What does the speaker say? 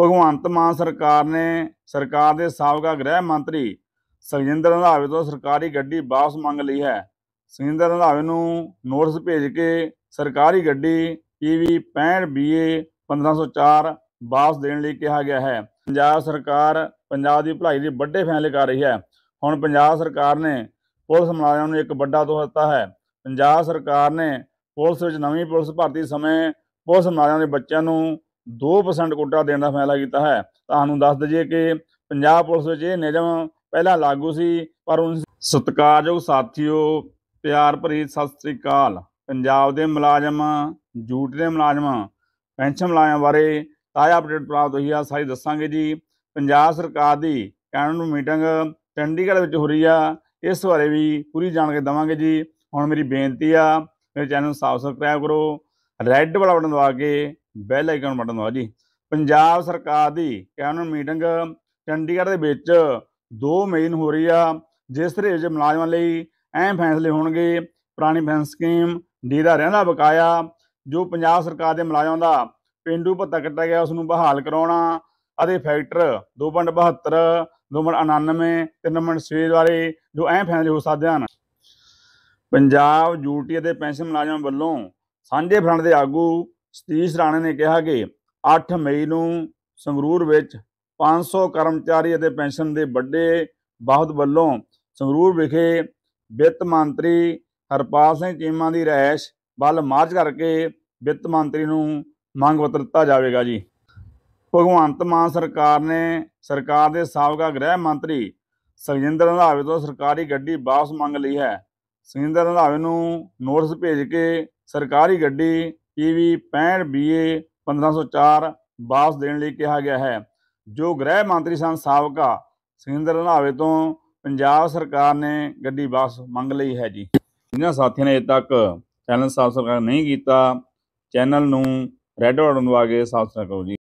ਭਗਵੰਤ ਮਾਨ ਸਰਕਾਰ ਨੇ ਸਰਕਾਰ ਦੇ ਸਾਬਕਾ ਗ੍ਰਹਿ ਮੰਤਰੀ ਸੁਖਜਿੰਦਰ ਰੰਧਾਵੇ ਤੋਂ ਸਰਕਾਰੀ ਗੱਡੀ ਵਾਪਸ ਮੰਗ ਲਈ ਹੈ ਸੁਖਜਿੰਦਰ ਰੰਧਾਵੇ ਨੂੰ ਨੋਟਿਸ ਭੇਜ ਕੇ ਸਰਕਾਰੀ ਗੱਡੀ ਈਵੀ 65 BA 1504 ਵਾਪਸ ਦੇਣ ਲਈ ਕਿਹਾ ਗਿਆ ਹੈ ਪੰਜਾਬ ਸਰਕਾਰ ਪੰਜਾਬ ਦੀ ਭਲਾਈ ਦੇ ਵੱਡੇ ਫੈਸਲੇ ਕਰ ਰਹੀ ਹੈ ਹੁਣ ਪੰਜਾਬ ਸਰਕਾਰ ਨੇ ਪੁਲਿਸ ਮੁਲਾਜ਼ਮਾਂ ਨੂੰ ਇੱਕ ਵੱਡਾ ਤੋਹਫਾ ਦਿੱਤਾ ਹੈ ਪੰਜਾਬ ਸਰਕਾਰ ਨੇ ਪੁਲਿਸ ਵਿੱਚ ਨਵੀਂ ਪੁਲਿਸ ਭਰਤੀ ਸਮੇਂ ਪੁਲਿਸ ਮੁਲਾਜ਼ਮਾਂ ਦੇ ਬੱਚਿਆਂ ਨੂੰ 2% ਕੋਟਾ ਦੇਣ ਦਾ ਫੈਸਲਾ ਕੀਤਾ ਹੈ ਤੁਹਾਨੂੰ ਦੱਸ ਦਈਏ ਕਿ ਪੰਜਾਬ ਪੁਲਿਸ ਵਿੱਚ ਇਹ ਨਿਯਮ ਪਹਿਲਾਂ ਲਾਗੂ ਸੀ ਪਰ ਹੁਣ ਸਤਿਕਾਰਯੋਗ ਸਾਥੀਓ ਪਿਆਰ ਭਰੀ ਸਤਿ ਸ੍ਰੀ ਅਕਾਲ ਪੰਜਾਬ ਦੇ ਮੁਲਾਜ਼ਮ ਜੂਟ ਦੇ ਮੁਲਾਜ਼ਮ ਪੈਨਸ਼ਨ ਮੁਲਾਜ਼ਮਾਂ ਬਾਰੇ ਤਾਜ਼ਾ ਅਪਡੇਟ ਪ੍ਰਾਪਤ ਹੋਈ ਆ ਸਾਰੀ ਦੱਸਾਂਗੇ ਜੀ ਪੰਜਾਬ ਸਰਕਾਰ ਦੀ ਕਾਨੂੰਨ ਮੀਟਿੰਗ ਚੰਡੀਗੜ੍ਹ ਵਿੱਚ ਹੋ ਰਹੀ ਆ ਇਸ ਬਾਰੇ ਵੀ ਪੂਰੀ ਜਾਣਕਾਰੀ ਦਵਾਂਗੇ ਜੀ ਹੁਣ ਮੇਰੀ ਬੇਨਤੀ ਆ ਮੇਰੇ ਚੈਨਲ ਨੂੰ ਸਬਸਕ੍ਰਾਈਬ ਕਰੋ ਰੈੱਡ ਵਾਲਾ ਬਟਨ ਦਬਾ ਕੇ ਬੈਲ ਆਈਕਨ ਬਟਨ ਦਬਾਓ ਜੀ ਪੰਜਾਬ ਸਰਕਾਰ ਦੀ ਕੈਬਨਿਟ ਮੀਟਿੰਗ ਚੰਡੀਗੜ੍ਹ ਦੇ ਵਿੱਚ 2 ਮਈ ਨੂੰ ਹੋ ਰਹੀ ਆ ਜਿਸ ਦੇ ਵਿੱਚ ਮੁਲਾਜ਼ਮਾਂ ਲਈ ਅਹਿਮ ਫੈਸਲੇ ਹੋਣਗੇ ਪੁਰਾਣੀ ਪੈਨਸ਼ਨ ਸਕੀਮ ਡੀ ਦਾ ਬਕਾਇਆ ਜੋ ਪੰਜਾਬ ਸਰਕਾਰ ਦੇ ਮੁਲਾਜ਼ਮਾਂ ਦਾ ਪਿੰਡੂ ਭੱਤਾ ਕੱਟਿਆ ਗਿਆ ਉਸ ਨੂੰ ਬਹਾਲ ਕਰਾਉਣਾ ਅਤੇ ਫੈਕਟਰ 2.72 2.99 3.6 ਬਾਰੇ ਜੋ ਅਹਿਮ ਫੈਸਲੇ ਹੋ ਸਕਦੇ ਹਨ ਪੰਜਾਬ ਯੂਟੀ ਅਤੇ ਪੈਨਸ਼ਨ ਮੁਲਾਜ਼ਮਾਂ ਵੱਲੋਂ ਸਾਂਝੇ ਫਰੰਟ ਦੇ ਆਗੂ ਸਤੀਸ਼ ਰਾਣੇ ਨੇ ਕਿਹਾ ਕਿ 8 ਮਈ ਨੂੰ ਸੰਗਰੂਰ ਵਿੱਚ 500 ਕਰਮਚਾਰੀ ਅਤੇ ਪੈਨਸ਼ਨ ਦੇ ਵੱਡੇ ਬਹੁਤ ਵੱਲੋਂ ਸੰਗਰੂਰ ਵਿਖੇ ਵਿੱਤ ਮੰਤਰੀ ਹਰਪਾਲ ਸਿੰਘ ਚੀਮਾ ਦੀ ਰੈਸ਼ ਵੱਲ ਮਾਰਚ ਕਰਕੇ ਵਿੱਤ ਮੰਤਰੀ ਨੂੰ ਮੰਗ ਪੱਤਰ ਦਿੱਤਾ ਜਾਵੇਗਾ ਜੀ ਭਗਵੰਤ ਮਾਨ ਸਰਕਾਰ ਨੇ ਸਰਕਾਰ ਦੇ ਸਾਬਕਾ ਗ੍ਰਹਿ ਮੰਤਰੀ ਸੁਖਜਿੰਦਰ ਰੰਧਾਵੇ ਤੋਂ ਸਰਕਾਰੀ ਗੱਡੀ ਵਾਪਸ ਮੰਗ ਲਈ ਹੈ ਸੁਖਜਿੰਦਰ ਰੰਧਾਵੇ ਨੂੰ ਨੋਟਿਸ ਭੇਜ ਕੇ ਸਰਕਾਰੀ ਗੱਡੀ ਈਵੀ 65 ਬੀਏ 1504 ਬਾਸ ਦੇਣ ਲਈ ਕਿਹਾ ਗਿਆ ਹੈ ਜੋ ਗ੍ਰਹਿ ਮੰਤਰੀ ਸਨ ਸਾਬਕਾ ਸਿੰਦਰ ਰਣਾਵੇ ਤੋਂ ਪੰਜਾਬ ਸਰਕਾਰ ਨੇ ਗੱਡੀ ਬਾਸ ਮੰਗ ਲਈ ਹੈ ਜੀ ਜਿਨ੍ਹਾਂ ਸਾਥੀਆਂ ਨੇ ਅਜੇ ਤੱਕ ਚੈਨਲ ਸਬਸਕ੍ਰਾਈਬ ਨਹੀਂ ਕੀਤਾ ਚੈਨਲ ਨੂੰ ਰੈੱਡ ਬਟਨ ਦਬਾ ਕੇ ਸਬਸਕ੍ਰਾਈਬ ਕਰੋ ਜੀ